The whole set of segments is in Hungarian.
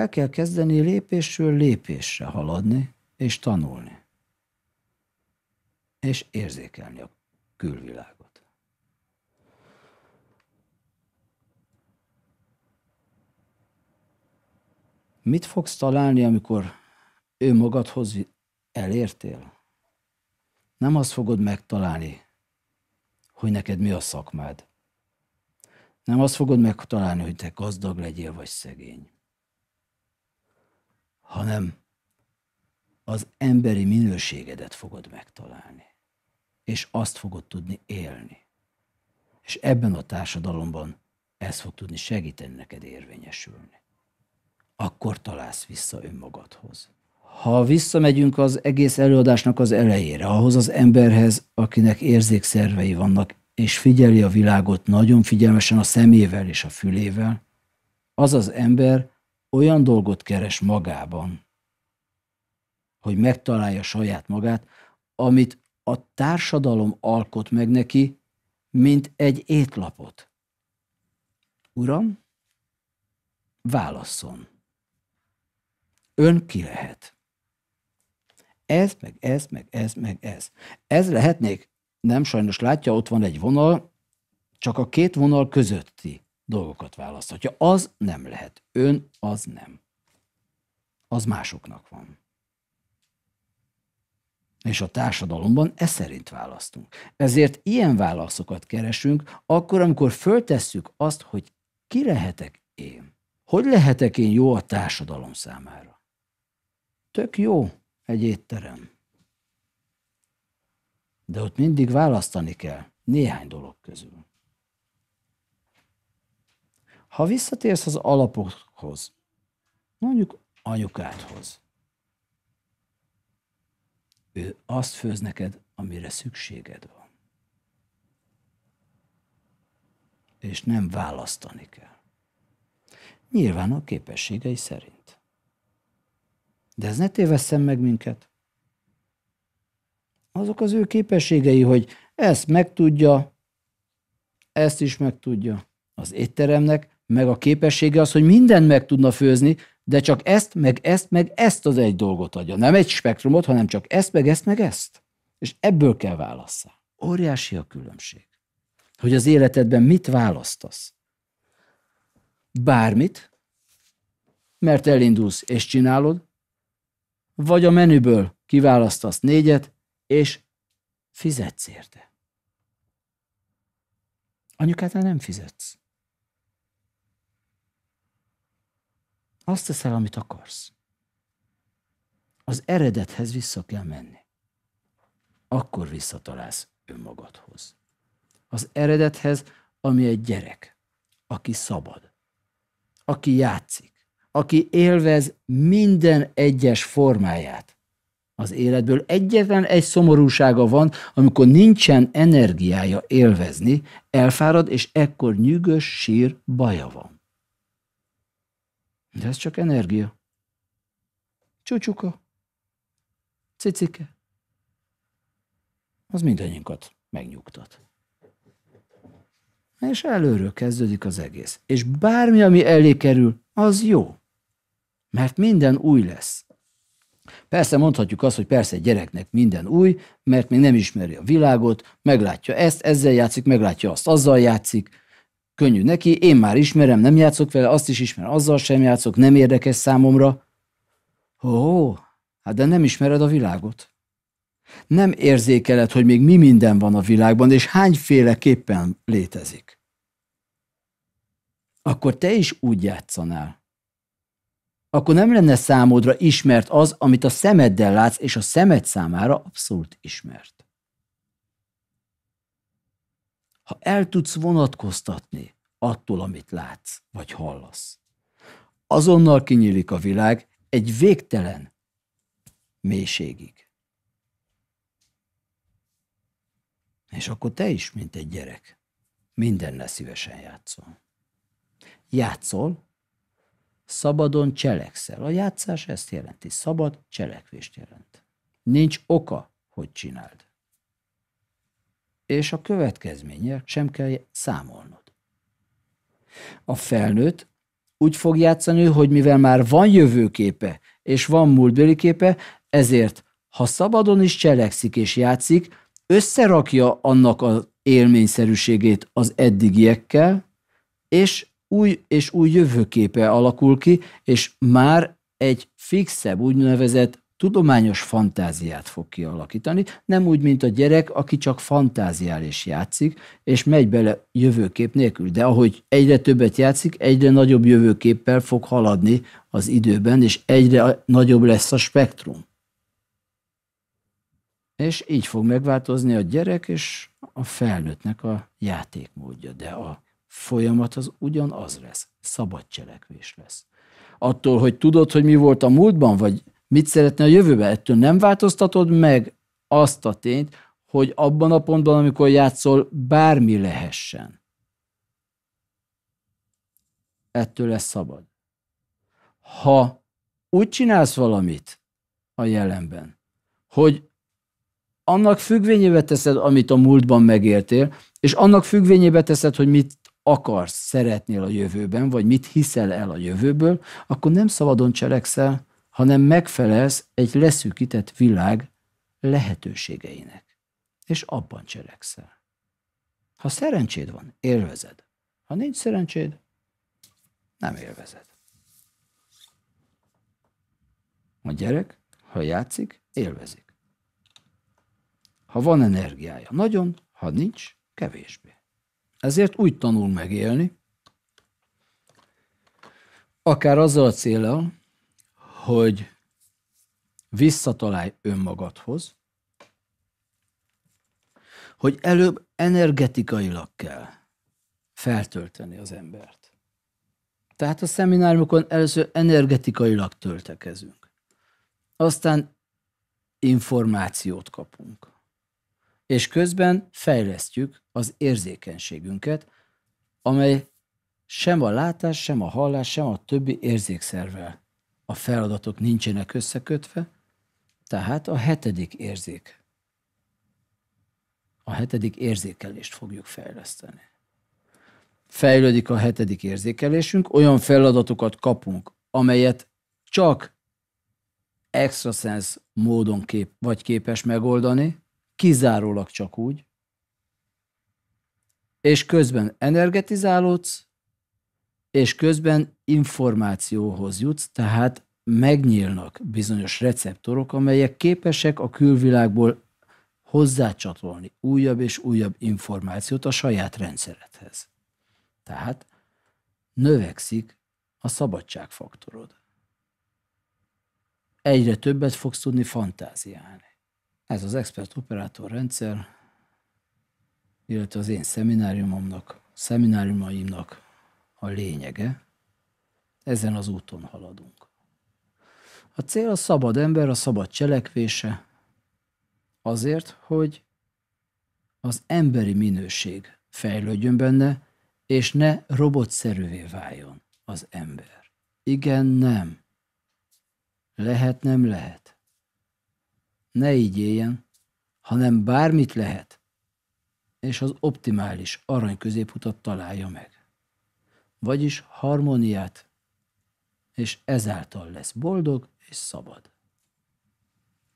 El kell kezdeni lépésről lépésre haladni, és tanulni. És érzékelni a külvilágot. Mit fogsz találni, amikor ő magadhoz elértél? Nem azt fogod megtalálni, hogy neked mi a szakmád. Nem azt fogod megtalálni, hogy te gazdag legyél vagy szegény hanem az emberi minőségedet fogod megtalálni, és azt fogod tudni élni. És ebben a társadalomban ez fog tudni segíteni neked érvényesülni. Akkor találsz vissza önmagadhoz. Ha visszamegyünk az egész előadásnak az elejére, ahhoz az emberhez, akinek érzékszervei vannak, és figyeli a világot nagyon figyelmesen a szemével és a fülével, az az ember olyan dolgot keres magában, hogy megtalálja saját magát, amit a társadalom alkot meg neki, mint egy étlapot. Uram, válasszon. Ön ki lehet? Ez, meg ez, meg ez, meg ez. Ez lehetnék, nem sajnos látja, ott van egy vonal, csak a két vonal közötti dolgokat választhatja. Az nem lehet. Ön az nem. Az másoknak van. És a társadalomban e szerint választunk. Ezért ilyen válaszokat keresünk, akkor, amikor föltesszük azt, hogy ki lehetek én? Hogy lehetek én jó a társadalom számára? Tök jó egy étterem. De ott mindig választani kell néhány dolog közül. Ha visszatérsz az alapokhoz, mondjuk anyukádhoz, ő azt főz neked, amire szükséged van. És nem választani kell. Nyilván a képességei szerint. De ez ne tévesszen meg minket. Azok az ő képességei, hogy ezt megtudja, ezt is megtudja. Az étteremnek meg a képessége az, hogy mindent meg tudna főzni, de csak ezt, meg ezt, meg ezt az egy dolgot adja. Nem egy spektrumot, hanem csak ezt, meg ezt, meg ezt. És ebből kell válasszál. Óriási a különbség. Hogy az életedben mit választasz. Bármit, mert elindulsz és csinálod, vagy a menüből kiválasztasz négyet, és fizetsz érte. Anyukát nem fizetsz. Azt teszel, amit akarsz. Az eredethez vissza kell menni. Akkor visszatalálsz önmagadhoz. Az eredethez, ami egy gyerek, aki szabad, aki játszik, aki élvez minden egyes formáját az életből. Egyetlen egy szomorúsága van, amikor nincsen energiája élvezni, elfárad, és ekkor nyűgös sír baja van. De ez csak energia. Csúcsuka. Cicike. Az mindannyiunkat megnyugtat. És előről kezdődik az egész. És bármi, ami elé kerül, az jó. Mert minden új lesz. Persze mondhatjuk azt, hogy persze egy gyereknek minden új, mert még nem ismeri a világot, meglátja ezt, ezzel játszik, meglátja azt, azzal játszik, könnyű neki, én már ismerem, nem játszok vele, azt is ismer, azzal sem játszok, nem érdekes számomra. Ó, hát de nem ismered a világot. Nem érzékeled, hogy még mi minden van a világban, és hányféleképpen létezik. Akkor te is úgy játszanál. Akkor nem lenne számodra ismert az, amit a szemeddel látsz, és a szemed számára abszolút ismert ha el tudsz vonatkoztatni attól, amit látsz, vagy hallasz. Azonnal kinyílik a világ egy végtelen mélységig. És akkor te is, mint egy gyerek, mindennel szívesen játszol. Játszol, szabadon cselekszel. A játszás ezt jelenti, szabad cselekvést jelent. Nincs oka, hogy csináld. És a következménye sem kell számolnod a felnőtt úgy fog játszani, hogy mivel már van jövőképe, és van múltbeli képe, ezért ha szabadon is cselekszik és játszik, összerakja annak az élményszerűségét az eddigiekkel, és új és új jövőképe alakul ki, és már egy fixebb, úgynevezett tudományos fantáziát fog kialakítani, nem úgy, mint a gyerek, aki csak fantáziál és játszik, és megy bele jövőkép nélkül. De ahogy egyre többet játszik, egyre nagyobb jövőképpel fog haladni az időben, és egyre nagyobb lesz a spektrum. És így fog megváltozni a gyerek és a felnőttnek a játékmódja, de a folyamat az ugyanaz lesz, szabad cselekvés lesz. Attól, hogy tudod, hogy mi volt a múltban, vagy mit szeretne a jövőbe. Ettől nem változtatod meg azt a tényt, hogy abban a pontban, amikor játszol, bármi lehessen. Ettől lesz szabad. Ha úgy csinálsz valamit a jelenben, hogy annak függvényébe teszed, amit a múltban megértél, és annak függvényébe teszed, hogy mit akarsz, szeretnél a jövőben, vagy mit hiszel el a jövőből, akkor nem szabadon cselekszel, hanem megfelelsz egy leszűkített világ lehetőségeinek, és abban cselekszel. Ha szerencséd van, élvezed. Ha nincs szerencséd, nem élvezed. A gyerek, ha játszik, élvezik. Ha van energiája, nagyon, ha nincs, kevésbé. Ezért úgy tanul megélni, akár azzal a célral, hogy visszatalálj önmagadhoz, hogy előbb energetikailag kell feltölteni az embert. Tehát a szemináriumokon először energetikailag töltekezünk. Aztán információt kapunk. És közben fejlesztjük az érzékenységünket, amely sem a látás, sem a hallás, sem a többi érzékszervel a feladatok nincsenek összekötve, tehát a hetedik érzék. A hetedik érzékelést fogjuk fejleszteni. Fejlődik a hetedik érzékelésünk, olyan feladatokat kapunk, amelyet csak extrasense módon kép, vagy képes megoldani, kizárólag csak úgy, és közben energetizálódsz, és közben információhoz jutsz, tehát megnyílnak bizonyos receptorok, amelyek képesek a külvilágból hozzácsatolni újabb és újabb információt a saját rendszeredhez. Tehát növekszik a szabadságfaktorod. Egyre többet fogsz tudni fantáziálni. Ez az expert operátor rendszer, illetve az én szemináriumomnak, szemináriumaimnak a lényege, ezen az úton haladunk. A cél a szabad ember, a szabad cselekvése, azért, hogy az emberi minőség fejlődjön benne, és ne robotszerűvé váljon az ember. Igen, nem. Lehet, nem lehet. Ne így éljen, hanem bármit lehet, és az optimális arany középutat találja meg vagyis harmóniát, és ezáltal lesz boldog és szabad.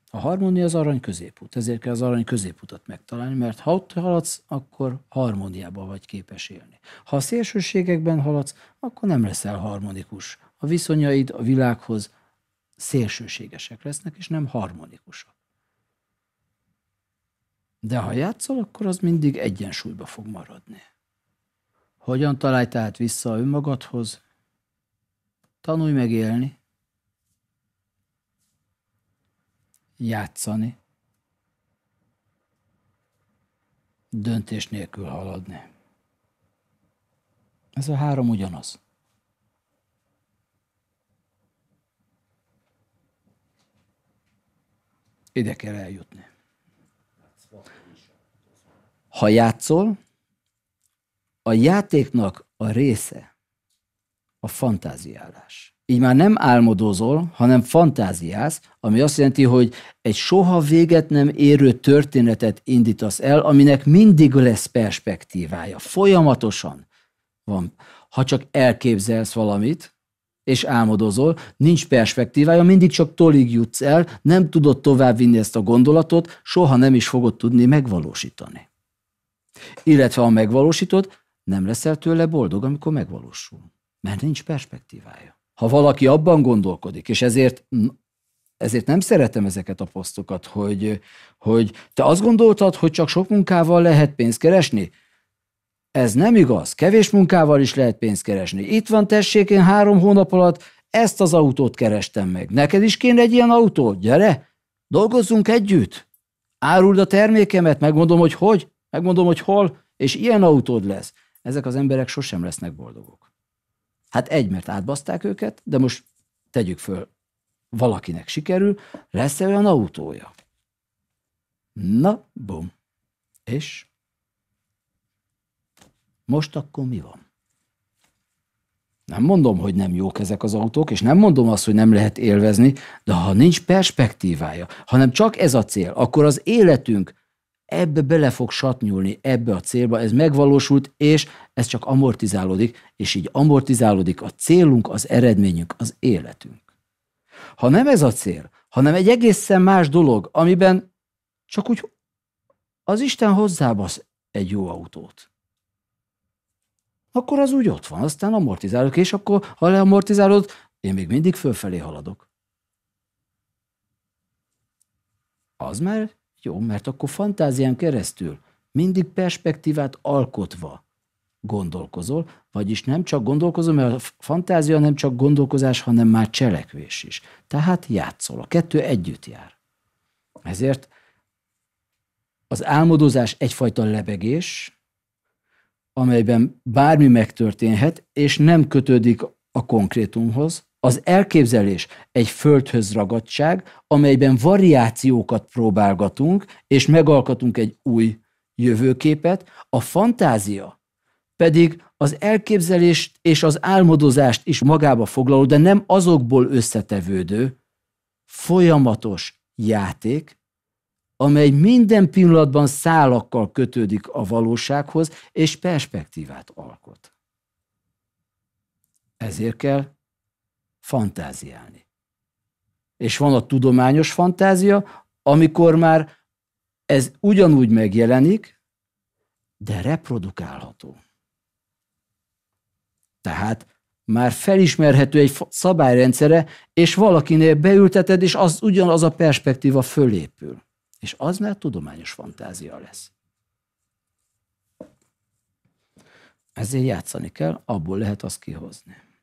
A harmónia az arany középút, ezért kell az arany középutat megtalálni, mert ha ott haladsz, akkor harmóniában vagy képes élni. Ha a szélsőségekben haladsz, akkor nem leszel harmonikus. A viszonyaid a világhoz szélsőségesek lesznek, és nem harmonikusak. De ha játszol, akkor az mindig egyensúlyba fog maradni. Hogyan találj tehát vissza önmagadhoz? Tanulj megélni, játszani, döntés nélkül haladni. Ez a három ugyanaz. Ide kell eljutni. Ha játszol, a játéknak a része a fantáziálás. Így már nem álmodozol, hanem fantáziálsz, ami azt jelenti, hogy egy soha véget nem érő történetet indítasz el, aminek mindig lesz perspektívája. Folyamatosan van. Ha csak elképzelsz valamit, és álmodozol, nincs perspektívája, mindig csak tolig jutsz el, nem tudod továbbvinni ezt a gondolatot, soha nem is fogod tudni megvalósítani. Illetve ha megvalósítod, nem leszel tőle boldog, amikor megvalósul, mert nincs perspektívája. Ha valaki abban gondolkodik, és ezért ezért nem szeretem ezeket a posztokat, hogy, hogy te azt gondoltad, hogy csak sok munkával lehet pénzt keresni? Ez nem igaz. Kevés munkával is lehet pénzt keresni. Itt van tessék, én három hónap alatt ezt az autót kerestem meg. Neked is kéne egy ilyen autó? Gyere, dolgozzunk együtt. Áruld a termékemet, megmondom, hogy hogy, megmondom, hogy hol, és ilyen autód lesz ezek az emberek sosem lesznek boldogok. Hát egy, mert átbaszták őket, de most tegyük föl, valakinek sikerül, lesz-e olyan autója? Na, bum. És? Most akkor mi van? Nem mondom, hogy nem jók ezek az autók, és nem mondom azt, hogy nem lehet élvezni, de ha nincs perspektívája, hanem csak ez a cél, akkor az életünk ebbe bele fog satnyulni, ebbe a célba, ez megvalósult, és ez csak amortizálódik, és így amortizálódik a célunk, az eredményünk, az életünk. Ha nem ez a cél, hanem egy egészen más dolog, amiben csak úgy az Isten hozzábasz egy jó autót, akkor az úgy ott van, aztán amortizálok, és akkor, ha leamortizálod, én még mindig fölfelé haladok. Az már jó, mert akkor fantázián keresztül, mindig perspektívát alkotva gondolkozol, vagyis nem csak gondolkozom, mert a fantázia nem csak gondolkozás, hanem már cselekvés is. Tehát játszol. A kettő együtt jár. Ezért az álmodozás egyfajta lebegés, amelyben bármi megtörténhet, és nem kötődik a konkrétumhoz, az elképzelés egy földhöz ragadtság, amelyben variációkat próbálgatunk, és megalkatunk egy új jövőképet, a fantázia pedig az elképzelést és az álmodozást is magába foglaló, de nem azokból összetevődő, folyamatos játék, amely minden pillanatban szálakkal kötődik a valósághoz, és perspektívát alkot. Ezért kell fantáziálni. És van a tudományos fantázia, amikor már ez ugyanúgy megjelenik, de reprodukálható. Tehát már felismerhető egy szabályrendszere, és valakinél beülteted, és az ugyanaz a perspektíva fölépül. És az már tudományos fantázia lesz. Ezért játszani kell, abból lehet azt kihozni.